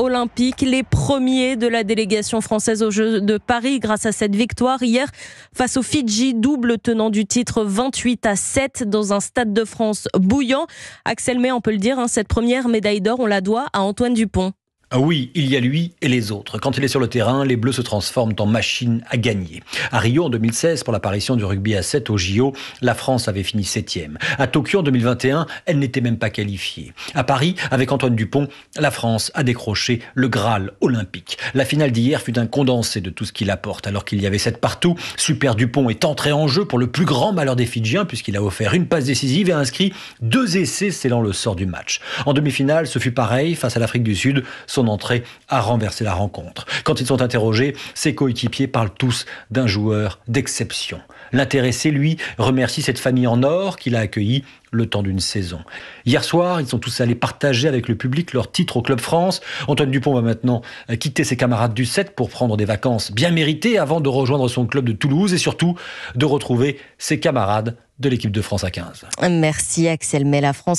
olympiques, les premiers de la délégation française aux Jeux de Paris grâce à cette victoire hier face aux Fidji, double tenant du titre 28 à 7 dans un stade de France bouillant. Axel May, on peut le dire, hein, cette première médaille d'or, on la doit à Antoine Dupont. Ah oui, il y a lui et les autres. Quand il est sur le terrain, les Bleus se transforment en machine à gagner. À Rio en 2016, pour l'apparition du rugby à 7 au JO, la France avait fini septième. À Tokyo en 2021, elle n'était même pas qualifiée. À Paris, avec Antoine Dupont, la France a décroché le Graal olympique. La finale d'hier fut un condensé de tout ce qu'il apporte. Alors qu'il y avait 7 partout, Super Dupont est entré en jeu pour le plus grand malheur des Fidjiens puisqu'il a offert une passe décisive et inscrit deux essais scellant le sort du match. En demi-finale, ce fut pareil face à l'Afrique du Sud son entrée a renversé la rencontre. Quand ils sont interrogés, ses coéquipiers parlent tous d'un joueur d'exception. L'intéressé, lui, remercie cette famille en or qu'il a accueilli le temps d'une saison. Hier soir, ils sont tous allés partager avec le public leur titre au Club France. Antoine Dupont va maintenant quitter ses camarades du 7 pour prendre des vacances bien méritées avant de rejoindre son club de Toulouse et surtout de retrouver ses camarades de l'équipe de France à 15. Merci Axel Mais la France